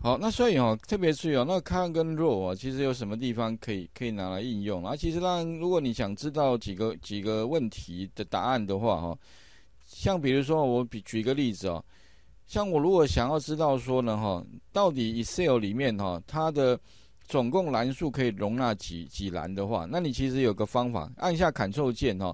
好，那所以哦，特别注意哦，那看跟弱 o 其实有什么地方可以可以拿来应用啊？其实，然如果你想知道几个几个问题的答案的话，哈，像比如说，我比举个例子哦，像我如果想要知道说呢，哈，到底 Excel 里面哈，它的总共栏数可以容纳几几栏的话，那你其实有个方法，按下 Ctrl 键哈，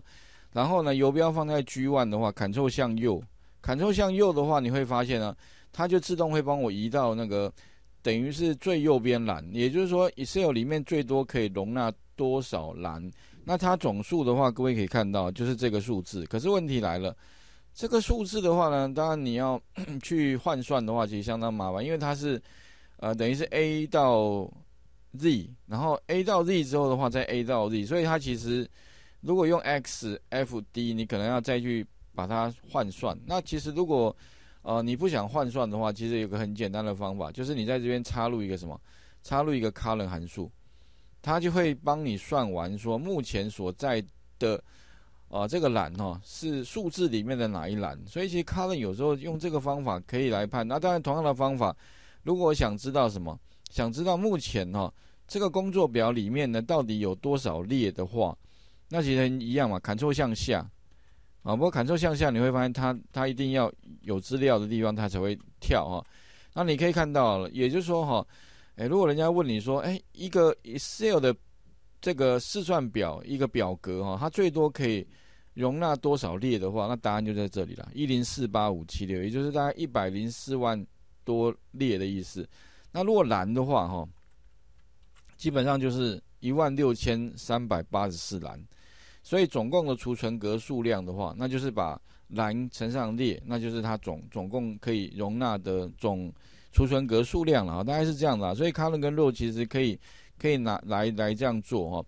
然后呢，游标放在 G1 的话，Ctrl 向右，Ctrl 向右的话，你会发现呢。它就自动会帮我移到那个等于是最右边栏，也就是说 Excel 里面最多可以容纳多少栏？那它总数的话，各位可以看到就是这个数字。可是问题来了，这个数字的话呢，当然你要 去换算的话，其实相当麻烦，因为它是呃等于是 A 到 Z，然后 A 到 Z 之后的话再 A 到 Z，所以它其实如果用 XFD，你可能要再去把它换算。那其实如果呃，你不想换算的话，其实有个很简单的方法，就是你在这边插入一个什么，插入一个 c o l o r 函数，它就会帮你算完，说目前所在的啊这个栏哈是数字里面的哪一栏。所以其实 c o l o r 有时候用这个方法可以来判。那当然同样的方法，如果想知道什么，想知道目前哈这个工作表里面呢到底有多少列的话，那其实一样嘛，c t r l 向下啊。不过砍错向下你会发现它它一定要。有资料的地方，它才会跳哈。那你可以看到了，也就是说哈，哎，如果人家问你说，哎，一个 Excel 的这个试算表，一个表格哈，它最多可以容纳多少列的话，那答案就在这里了，一零四八五七六，也就是大概一百零四万多列的意思。那如果蓝的话哈，基本上就是一万六千三百八十四栏。所以总共的储存格数量的话，那就是把。栏乘上列，那就是它总总共可以容纳的总储存格数量了啊，大概是这样的。所以，c o l color 跟 row 其实可以可以拿来来这样做哈。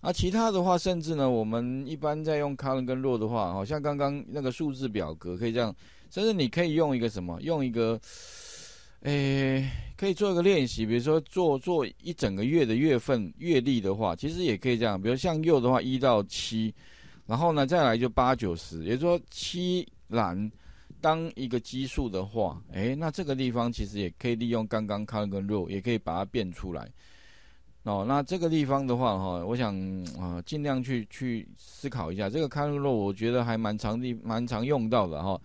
啊，其他的话，甚至呢，我们一般在用 c o l color 跟 row 的话，好像刚刚那个数字表格可以这样，甚至你可以用一个什么，用一个，诶，可以做一个练习，比如说做做一整个月的月份月历的话，其实也可以这样。比如像右的话，一到七。然后呢，再来就八九十，也就是说七蓝当一个基数的话，哎，那这个地方其实也可以利用刚刚看那个六，也可以把它变出来。哦，那这个地方的话哈，我想啊，尽量去去思考一下这个看六六，我觉得还蛮常地蛮常用到的哈。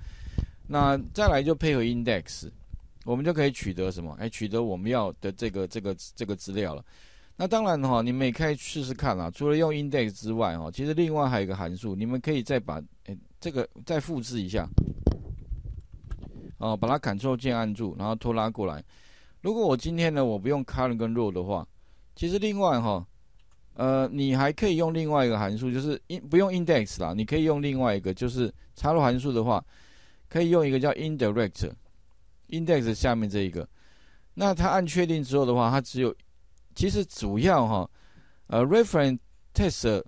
那再来就配合 index，我们就可以取得什么？哎，取得我们要的这个这个这个资料了。那当然哈，你们也可以试试看啦。除了用 index 之外，哈，其实另外还有一个函数，你们可以再把诶这个再复制一下，哦，把它 Ctrl 键按住，然后拖拉过来。如果我今天呢我不用 colon 跟 row 的话，其实另外哈，呃，你还可以用另外一个函数，就是 in 不用 index 啦，你可以用另外一个，就是插入函数的话，可以用一个叫 indirect index 下面这一个。那它按确定之后的话，它只有。其实主要哈，呃，reference test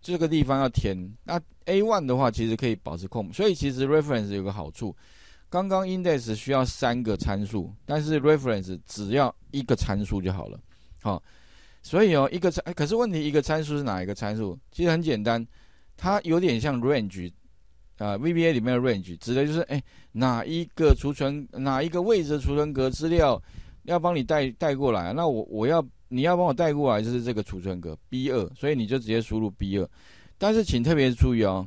这个地方要填。那 A one 的话，其实可以保持空。所以其实 reference 有个好处，刚刚 index 需要三个参数，但是 reference 只要一个参数就好了。好，所以哦，一个参，可是问题一个参数是哪一个参数？其实很简单，它有点像 range 啊，VBA 里面的 range 指的就是哎哪一个储存哪一个位置储存格资料。要帮你带带过来，那我我要你要帮我带过来，就是这个储存格 B 二，所以你就直接输入 B 二。但是请特别注意哦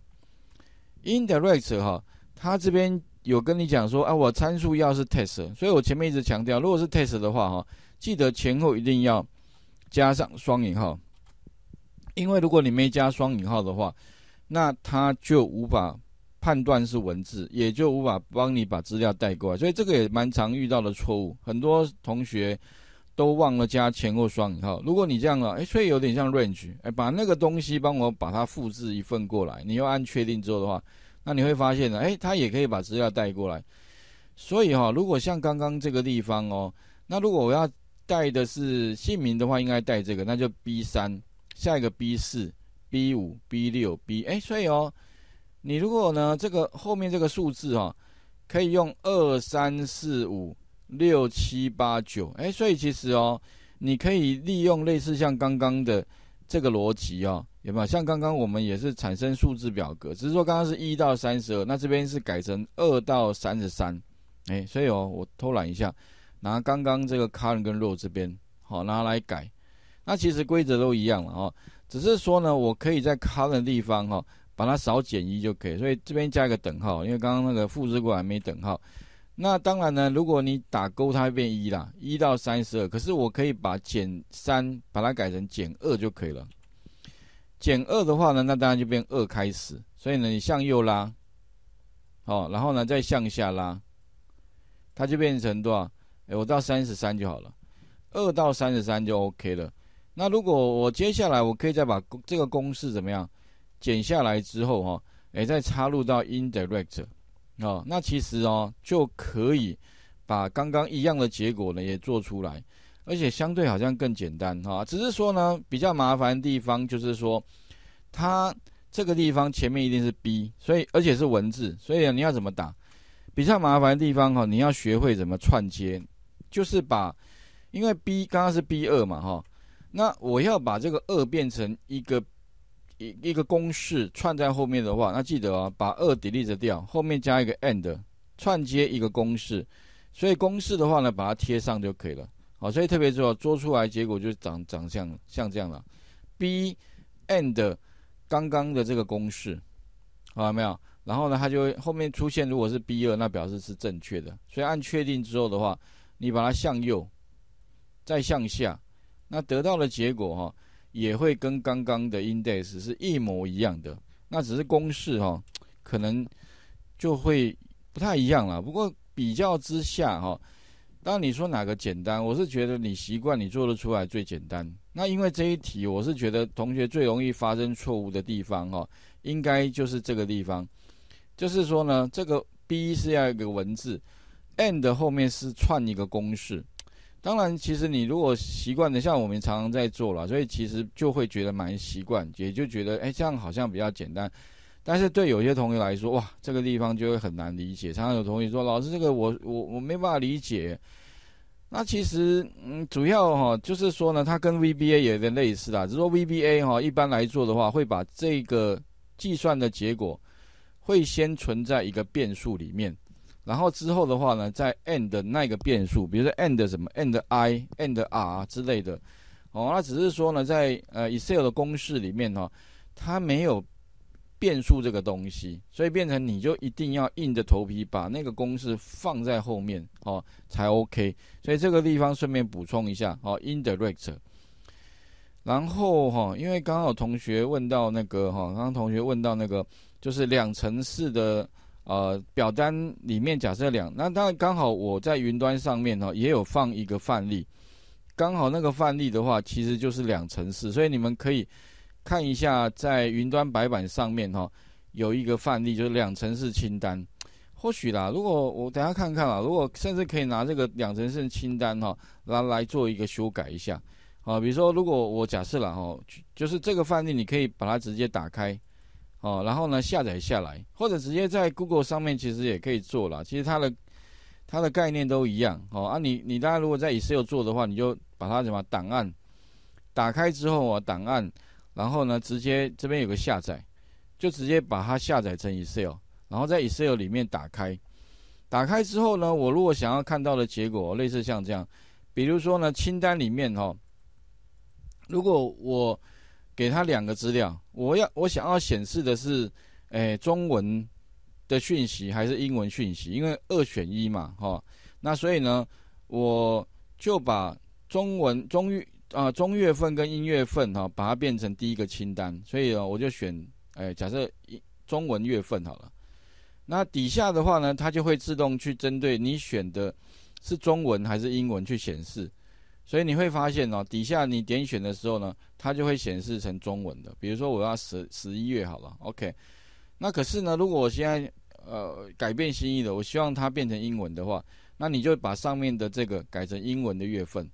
，Indirect 哈，它这边有跟你讲说，啊，我参数要是 test，所以我前面一直强调，如果是 test 的话哈，记得前后一定要加上双引号，因为如果你没加双引号的话，那它就无法。判断是文字，也就无法帮你把资料带过来，所以这个也蛮常遇到的错误。很多同学都忘了加前后双引号。如果你这样了，哎，所以有点像 range，哎，把那个东西帮我把它复制一份过来。你又按确定之后的话，那你会发现呢，哎，它也可以把资料带过来。所以哈，如果像刚刚这个地方哦，那如果我要带的是姓名的话，应该带这个，那就 B 三，下一个 B 四、B 五、B 六、B 哎，所以哦。你如果呢，这个后面这个数字哈，可以用二三四五六七八九，哎，所以其实哦，你可以利用类似像刚刚的这个逻辑哦，有没有？像刚刚我们也是产生数字表格，只是说刚刚是一到三十二，那这边是改成二到三十三，哎，所以哦，我偷懒一下，拿刚刚这个 column 跟 row 这边，好，拿来改，那其实规则都一样了哦，只是说呢，我可以在 column 地方哈。把它少减一就可以，所以这边加一个等号，因为刚刚那个复制过来没等号。那当然呢，如果你打勾，它变一啦，一到三十二。可是我可以把减三，把它改成减二就可以了。减二的话呢，那当然就变二开始。所以呢，你向右拉，好，然后呢再向下拉，它就变成多少？哎，我到三十三就好了，二到三十三就 OK 了。那如果我接下来，我可以再把这个公式怎么样？剪下来之后哈，哎，再插入到 indirect，哦，那其实哦，就可以把刚刚一样的结果呢也做出来，而且相对好像更简单哈。只是说呢，比较麻烦的地方就是说，它这个地方前面一定是 B，所以而且是文字，所以你要怎么打？比较麻烦的地方哈，你要学会怎么串接，就是把因为 B 刚刚是 B 二嘛哈，那我要把这个二变成一个。一一个公式串在后面的话，那记得啊，把二 delete 掉，后面加一个 and 串接一个公式，所以公式的话呢，把它贴上就可以了。好，所以特别注要，做出来结果就长长相像这样了。b and 刚刚的这个公式，好了没有？然后呢，它就会后面出现，如果是 b 二，那表示是正确的。所以按确定之后的话，你把它向右，再向下，那得到的结果哈。也会跟刚刚的 index 是一模一样的，那只是公式哈，可能就会不太一样了。不过比较之下哈，当你说哪个简单，我是觉得你习惯你做得出来最简单。那因为这一题，我是觉得同学最容易发生错误的地方哈，应该就是这个地方，就是说呢，这个 b 是要一个文字，n d 后面是串一个公式。当然，其实你如果习惯的，像我们常常在做了，所以其实就会觉得蛮习惯，也就觉得哎，这样好像比较简单。但是对有些同学来说，哇，这个地方就会很难理解。常常有同学说：“老师，这个我我我没办法理解。”那其实，嗯，主要哈，就是说呢，它跟 VBA 也有点类似啊。只是说 VBA 哈，一般来做的话，会把这个计算的结果会先存在一个变数里面。然后之后的话呢，在 End 那个变数，比如说 End 什么 End I、End R 之类的，哦，那只是说呢，在呃 Excel 的公式里面哦，它没有变数这个东西，所以变成你就一定要硬着头皮把那个公式放在后面哦才 OK。所以这个地方顺便补充一下哦，Indirect。然后哈，因为刚刚有同学问到那个哈，刚刚同学问到那个就是两层式的。呃，表单里面假设两，那当然刚好我在云端上面哈也有放一个范例，刚好那个范例的话其实就是两层式，所以你们可以看一下在云端白板上面哈有一个范例，就是两层式清单，或许啦，如果我等下看看啦，如果甚至可以拿这个两层式清单哈来来做一个修改一下，啊，比如说如果我假设了哈，就是这个范例你可以把它直接打开。哦，然后呢，下载下来，或者直接在 Google 上面其实也可以做了。其实它的它的概念都一样。哦啊，你你大家如果在 Excel 做的话，你就把它什么档案打开之后啊，档案，然后呢，直接这边有个下载，就直接把它下载成 Excel，然后在 Excel 里面打开。打开之后呢，我如果想要看到的结果，类似像这样，比如说呢，清单里面哈，如果我。给他两个资料，我要我想要显示的是，诶中文的讯息还是英文讯息？因为二选一嘛，哈。那所以呢，我就把中文中月啊中月份跟一月份哈，把它变成第一个清单。所以呢，我就选诶，假设中文月份好了。那底下的话呢，它就会自动去针对你选的是中文还是英文去显示。所以你会发现哦，底下你点选的时候呢，它就会显示成中文的。比如说我要十十一月好了，OK。那可是呢，如果我现在呃改变心意了，我希望它变成英文的话，那你就把上面的这个改成英文的月份，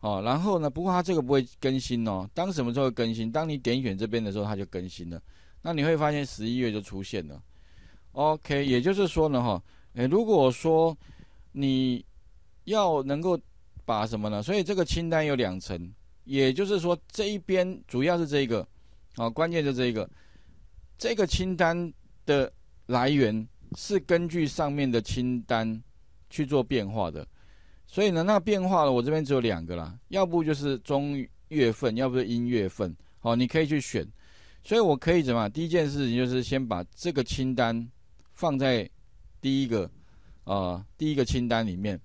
哦。然后呢，不过它这个不会更新哦。当什么时候更新？当你点选这边的时候，它就更新了。那你会发现十一月就出现了，OK。也就是说呢，哈，诶，如果说你要能够。把什么呢？所以这个清单有两层，也就是说这一边主要是这个，啊，关键就这个。这个清单的来源是根据上面的清单去做变化的，所以呢，那变化了，我这边只有两个啦，要不就是中月份，要不就阴月份，好，你可以去选。所以我可以怎么？第一件事情就是先把这个清单放在第一个，啊，第一个清单里面。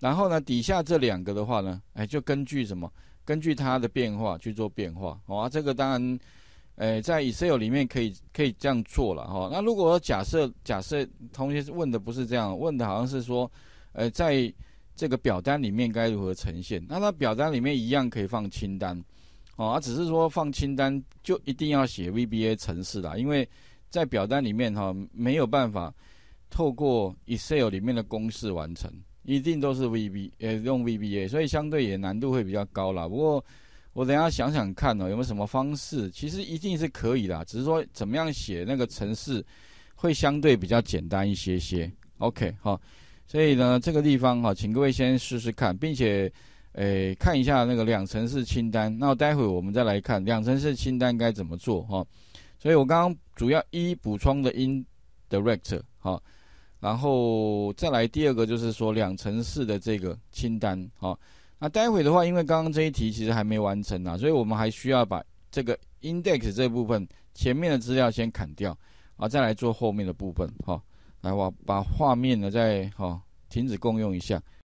然后呢，底下这两个的话呢，哎，就根据什么？根据它的变化去做变化。好，这个当然，哎，在 Excel 里面可以可以这样做了哈。那如果假设假设同学问的不是这样，问的好像是说，呃，在这个表单里面该如何呈现？那它表单里面一样可以放清单，哦，只是说放清单就一定要写 VBA 程式啦，因为在表单里面哈没有办法透过 Excel 里面的公式完成。一定都是 V B，呃，用 V B A，所以相对也难度会比较高啦。不过我等下想想看哦，有没有什么方式？其实一定是可以啦，只是说怎么样写那个程式会相对比较简单一些些。OK，好，所以呢，这个地方哈，请各位先试试看，并且诶看一下那个两程式清单。那待会我们再来看两程式清单该怎么做哈。所以我刚刚主要一补充的 indirect，好。然后再来第二个就是说两层式的这个清单啊，那待会的话，因为刚刚这一题其实还没完成呐，所以我们还需要把这个 index 这部分前面的资料先砍掉啊，再来做后面的部分哈。来，我把画面呢再哈停止共用一下。